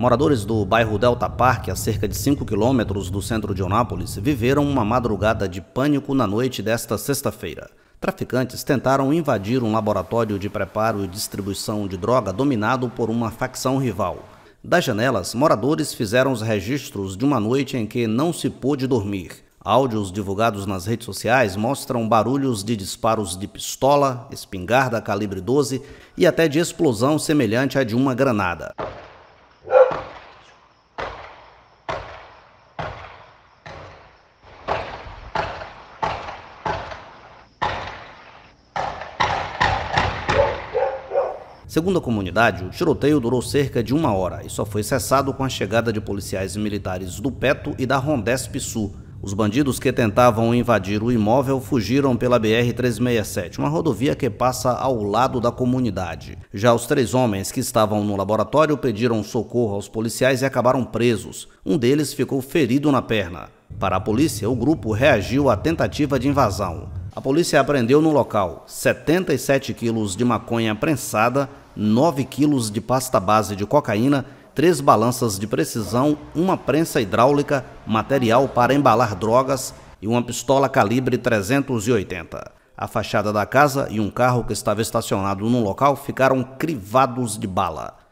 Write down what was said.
Moradores do bairro Delta Park, a cerca de 5 quilômetros do centro de Onápolis, viveram uma madrugada de pânico na noite desta sexta-feira. Traficantes tentaram invadir um laboratório de preparo e distribuição de droga dominado por uma facção rival. Das janelas, moradores fizeram os registros de uma noite em que não se pôde dormir. Áudios divulgados nas redes sociais mostram barulhos de disparos de pistola, espingarda calibre 12 e até de explosão semelhante à de uma granada. Segundo a comunidade, o tiroteio durou cerca de uma hora e só foi cessado com a chegada de policiais militares do Peto e da Rondesp Sul. Os bandidos que tentavam invadir o imóvel fugiram pela BR-367, uma rodovia que passa ao lado da comunidade. Já os três homens que estavam no laboratório pediram socorro aos policiais e acabaram presos. Um deles ficou ferido na perna. Para a polícia, o grupo reagiu à tentativa de invasão. A polícia apreendeu no local 77 quilos de maconha prensada, 9 quilos de pasta base de cocaína, três balanças de precisão, uma prensa hidráulica, material para embalar drogas e uma pistola calibre 380. A fachada da casa e um carro que estava estacionado no local ficaram crivados de bala.